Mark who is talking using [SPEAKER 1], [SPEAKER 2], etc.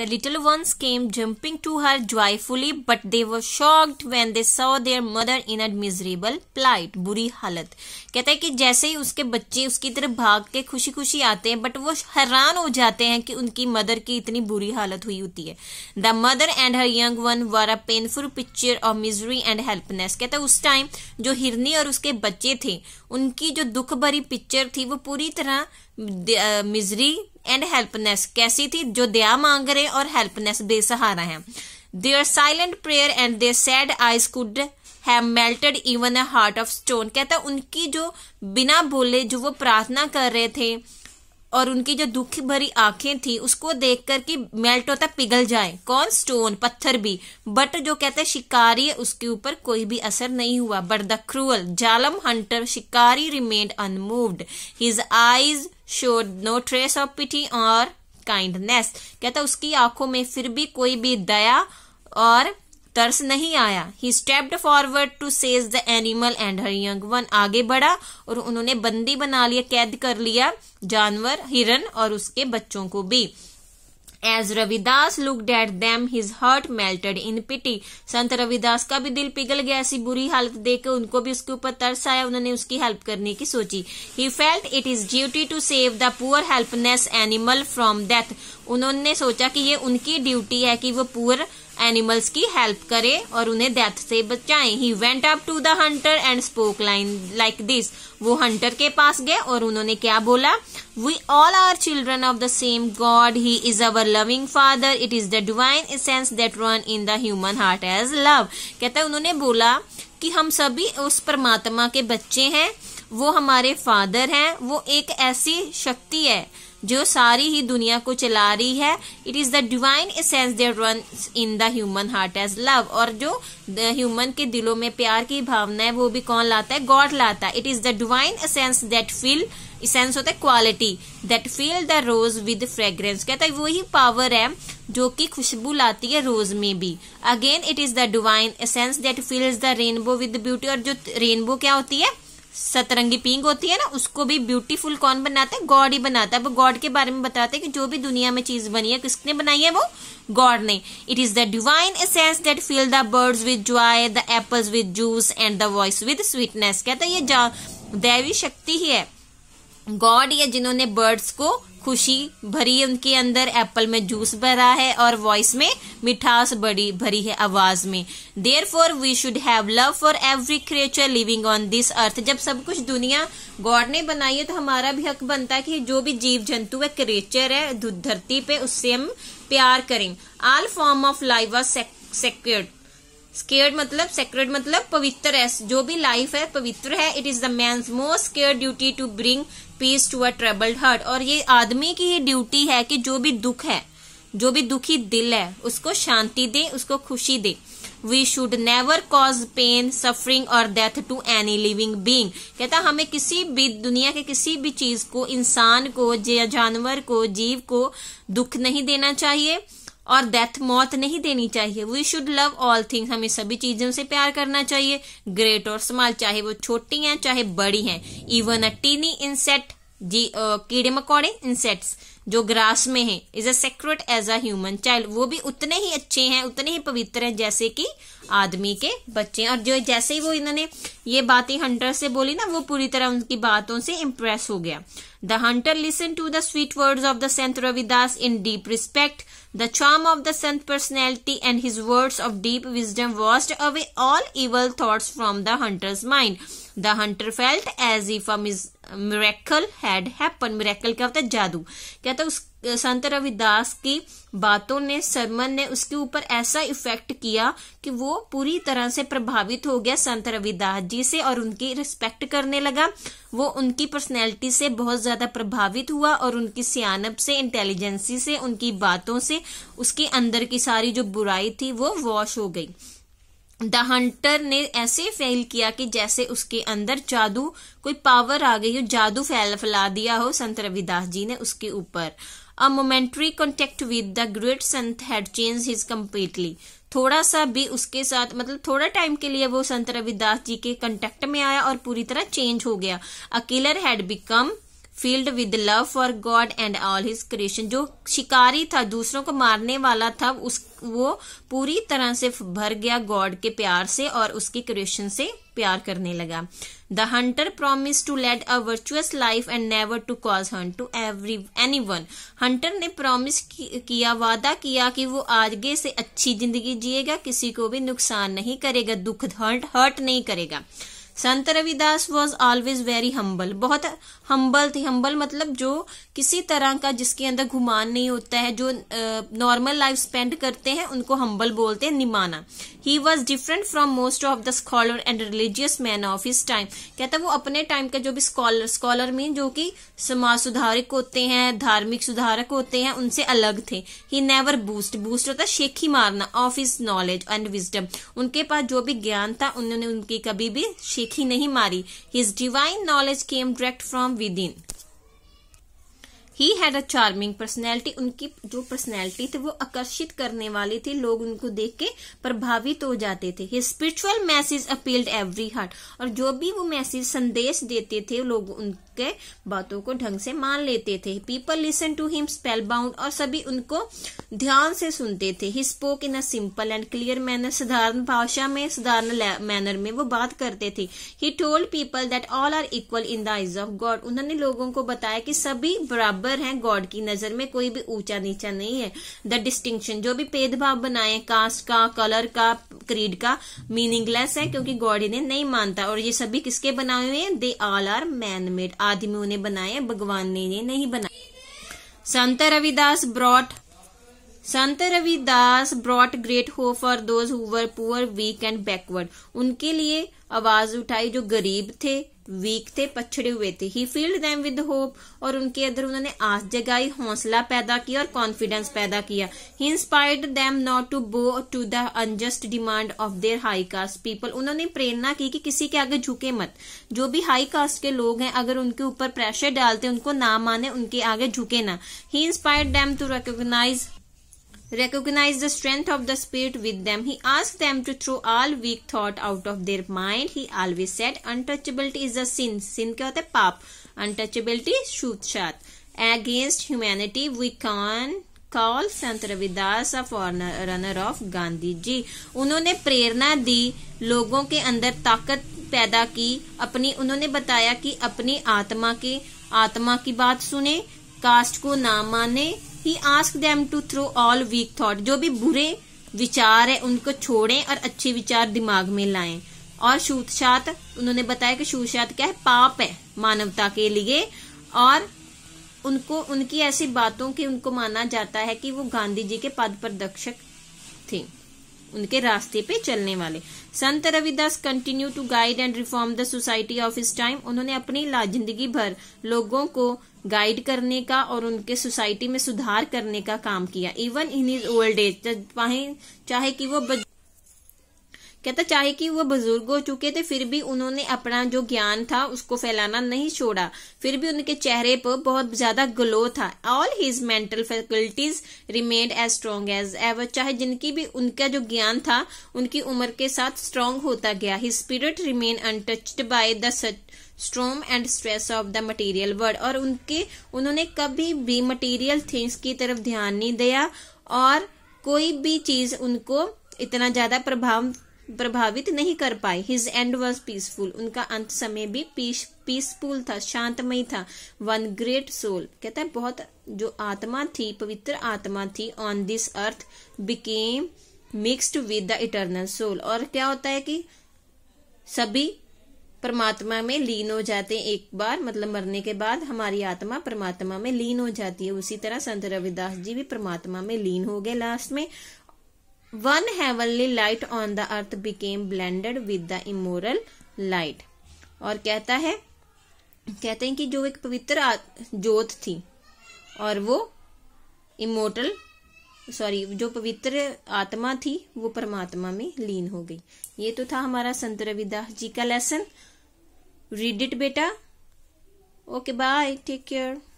[SPEAKER 1] The little ones came jumping to her joyfully, but they were shocked when they saw their mother in a miserable plight, बुरी हालत कहता है कि जैसे ही उसके बच्चे उसकी तरफ भाग के खुशी खुशी आते हैं बट वो हैरान हो जाते हैं कि उनकी मदर की इतनी बुरी हालत हुई होती है the mother and her young one were a painful picture of misery and helplessness कहता है उस टाइम जो हिरनी और उसके बच्चे थे उनकी जो दुख भरी पिक्चर थी वो पूरी तरह मिजरी एंड हेल्पनेस कैसी थी जो दया मांग रहे और हेल्पनेस बेसहारा है their silent prayer and their sad eyes could have melted even a heart of stone कहता उनकी जो बिना बोले जो वो प्रार्थना कर रहे थे और उनकी जो दुख भरी आंखें थी उसको देख कर कि मेल्ट होता पिघल जाए कौन स्टोन पत्थर भी बट जो कहते हैं शिकारी है उसके ऊपर कोई भी असर नहीं हुआ बट द क्रूअल जालम हंटर शिकारी remained unmoved his eyes showed no trace of pity और काइंडनेस कहता उसकी आंखों में फिर भी कोई भी दया और तरस नहीं आया he stepped forward to seize the animal and her young one आगे बढ़ा और उन्होंने बंदी बना लिया कैद कर लिया जानवर हिरन और उसके बच्चों को भी as Ravidas looked at them his heart melted in pity Sant Ravidas का भी दिल पिघल गया ऐसी बुरी हालत देखकर उनको भी उसके ऊपर तरस आया उन्होंने उसकी हेल्प करने की सोची he felt it is duty to save the poor helpless animal from death उन्होंने सोचा कि ये उनकी ड्यूटी है कि वो पुअर एनिमल्स की हेल्प करे और उन्हें डेथ से बचाएं he went up to the hunter and spoke line like this वो हंटर के पास गए और उन्होंने क्या बोला we all are children of the same God he is our loving father it is the divine essence that run in the human heart as love कहता है उन्होंने बोला कि हम सभी उस परमात्मा के बच्चे हैं वो हमारे फादर हैं वो एक ऐसी शक्ति है जो सारी ही दुनिया को चला रही है it is the divine essence they run in the human heart as love और जो ह्यूमन के दिलों में प्यार की भावना है वो भी कौन लाता है गॉड लाता है it is the divine essence that fill essence होता है quality that fill the rose with fragrance कहता है वही पावर है जो कि खुशबू लाती है रोज में भी again it is the divine essence that fills the rainbow with beauty और जो रेनबो क्या होती है सतरंगी पिंग होती है ना उसको भी ब्यूटीफुल कौन बनाता है गॉड ही बनाता है गॉड के बारे में बताते हैं कि जो भी दुनिया में चीज बनी है किसने बनाई है वो गॉड ने it is the divine essence that fill the birds with joy the apples with juice and the voice with sweetness कहते हैं ये दैवी शक्ति ही है गॉड या जिन्होंने बर्ड्स को खुशी भरी है उनके अंदर एप्पल में जूस भरा है और वॉइस में मिठास बड़ी भरी है आवाज में therefore we should have love for every creature living on this earth जब सब कुछ दुनिया गॉड ने बनाई है तो हमारा भी हक बनता है कि जो भी जीव जंतु है क्रिएचर है धरती पे उससे हम प्यार करें all form of life are secured scared मतलब सेक्रेड मतलब पवित्र है जो भी लाइफ है पवित्र है it is the main most care duty to bring peace to a troubled heart और ये आदमी की ये ड्यूटी है कि जो भी दुख है जो भी दुखी दिल है उसको शांति दे उसको खुशी दे we should never cause pain suffering और death to any living being कहता हमें किसी भी दुनिया के किसी भी चीज को इंसान को या जानवर को जीव को दुख नहीं देना चाहिए और डेथ मौत नहीं देनी चाहिए we should love all things हमें सभी चीजों से प्यार करना चाहिए ग्रेट और स्मॉल चाहे वो छोटी हैं चाहे बड़ी हैं इवन अ टीनी इंसेक्ट जी कीड़े मकोड़े इंसेक्ट्स जो ग्रास में है is a sacred as a human child वो भी उतने ही अच्छे हैं उतने ही पवित्र हैं जैसे कि आदमी के बच्चे और जो जैसे ही वो इन्होंने ये बातें हंटर से बोली ना वो पूरी तरह उनकी बातों से इम्प्रेस हो गया the hunter listen to the sweet words of the Sant Ravidas in deep respect the charm of the Sant personality and his words of deep wisdom washed away all evil thought from the hunter's mind the hunter felt as if a miracle had happen miracle क्या होता है जादू क्या था तो उस संत रविदास की बातों ने सरमन ने उसके ऊपर ऐसा इफेक्ट किया कि वो पूरी तरह से प्रभावित हो गया संत रविदास जी से और उनकी रिस्पेक्ट करने लगा वो उनकी पर्सनैलिटी से बहुत ज्यादा प्रभावित हुआ और उनकी सियानप से इंटेलिजेंसी से उनकी बातों से उसके अंदर की सारी जो बुराई थी वो वॉश हो गई द हंटर ने ऐसे फेल किया कि जैसे उसके अंदर जादू कोई पावर आ गई हो जादू फैल फैला दिया हो संत रविदास जी ने उसके ऊपर a momentary contact with the great Sant had change his completely थोड़ा सा भी उसके साथ मतलब थोड़ा टाइम के लिए वो संत रविदास जी के कंटेक्ट में आया और पूरी तरह चेंज हो गया a killer had become filled with love for God and all his creation जो शिकारी था दूसरों को मारने वाला था उस वो पूरी तरह से भर गया गॉड के प्यार से और उसकी क्रिएशन से प्यार करने लगा the hunter promise to lead a virtuous life and never to cause hunt to every anyone hunter ने प्रोमिस किया वादा किया कि वो आगे से अच्छी जिंदगी जिएगा किसी को भी नुकसान नहीं करेगा दुख हर्ट हर्ट नहीं करेगा Sant Ravidas was always very humble बहुत हम्बल थे हम्बल मतलब जो किसी तरह का जिसके अंदर घुमान नहीं होता है जो नॉर्मल लाइफ स्पेंड करते हैं उनको हम्बल बोलते हैं निमाना he was different from most of the scholar and religious man of his time कहता है वो अपने टाइम के जो भी स्कॉलर स्कॉलर मीन जो कि समाज सुधारक होते हैं धार्मिक सुधारक होते हैं उनसे अलग थे ही नेवर बूस्ट बूस्ट होता है शेखी मारना of his knowledge and wisdom उनके पास जो भी ज्ञान था उन्होंने उनकी कभी भी चीखी नहीं मारी his divine knowledge came direct from within he had a charming personality उनकी जो पर्सनैलिटी थी वो आकर्षित करने वाली थी लोग उनको देख के प्रभावित हो जाते थे his spiritual message appealed every heart और जो भी वो मैसेज संदेश देते थे लोग उनके बातों को ढंग से मान लेते थे people listen to him spellbound और सभी उनको ध्यान से सुनते थे he spoke in a simple and clear manner साधारण भाषा में साधारण मैनर में वो बात करते थे he told people that all are equal in the eyes of God उन्होंने लोगों को बताया कि सभी बराबर बराबर हैं गॉड की नजर में कोई भी ऊंचा नीचा नहीं है द डिस्टिंक्शन जो भी भेदभाव बनाए कास्ट का कलर का क्रीड का मीनिंगलेस है क्योंकि गॉड इन्हें नहीं मानता और ये सभी किसके बनाए हुए हैं they all are man made आदमी उन्हें बनाए भगवान ने इन्हें नहीं बनाया संत Ravidas brought Sant Ravidas brought great hope for those who poor weak and backward उनके लिए आवाज उठाई जो गरीब थे वीक थे पछड़े हुए थे he filled them with hope और उनके अंदर उन्होंने आस जगाई हौसला पैदा किया और कॉन्फिडेंस पैदा किया he inspired them not to bow to the unjust demand of their high caste people उन्होंने प्रेरणा की कि किसी के आगे झुके मत जो भी हाई कास्ट के लोग हैं अगर उनके ऊपर प्रेशर डालते उनको ना माने उनके आगे झुके ना he inspired them to recognize recognize the strength of the spirit with them. He asked them to throw all weak thought out of their mind. He always said, untouchability is a sin. Sin क्या होता है पाप. Untouchability छूतछात. Against humanity we can call Sant Ravidas of runner of Gandhi ji उन्होंने प्रेरणा दी लोगों के अंदर ताकत पैदा की अपनी उन्होंने बताया कि अपनी आत्मा के आत्मा की बात सुने कास्ट को ना माने he ask them to throw all weak thought जो भी बुरे विचार है उनको छोड़ें और अच्छे विचार दिमाग में लाएं और शूतशात उन्होंने बताया कि शूतशात क्या है पाप है मानवता के लिए और उनको उनकी ऐसी बातों की उनको माना जाता है कि वो गांधी जी के पद प्रदर्शक थे उनके रास्ते पे चलने वाले Sant Ravidas continue to guide and reform the society of his time उन्होंने अपनी जिंदगी भर लोगों को गाइड करने का और उनके सोसाइटी में सुधार करने का काम किया इवन इन ओल्ड एज चाहे कि वो कहता चाहे कि वो बुजुर्ग हो चुके थे तो फिर भी उन्होंने अपना जो ज्ञान था उसको फैलाना नहीं छोड़ा फिर भी उनके चेहरे पर बहुत ज्यादा ग्लो था all his mental faculties remained as strong as ever चाहे जिनकी भी उनका जो ज्ञान था उनकी उम्र के साथ स्ट्रांग होता गया his spirit remained untouched by the storm and stress of the material world और उनके उन्होंने कभी भी मटेरियल थिंग्स की तरफ ध्यान नहीं दिया और कोई भी चीज उनको इतना ज्यादा प्रभाव प्रभावित नहीं कर पाए हिज एंड वॉज पीसफुल उनका अंत समय भी पीस पीसफुल था शांतमय था वन ग्रेट सोल कहता है बहुत जो आत्मा थी पवित्र आत्मा थी on this earth became mixed with the eternal soul और क्या होता है कि सभी परमात्मा में लीन हो जाते हैं एक बार मतलब मरने के बाद हमारी आत्मा परमात्मा में लीन हो जाती है उसी तरह संत रविदास जी भी परमात्मा में लीन हो गए लास्ट में one heavenly light on the earth became blended with the immoral light और कहता है कहते हैं कि जो एक पवित्र ज्योत थी और वो इमोटल सॉरी जो पवित्र आत्मा थी वो परमात्मा में लीन हो गई ये तो था हमारा संत रविदास जी का लेसन रीड इट बेटा ओके बाय टेक केयर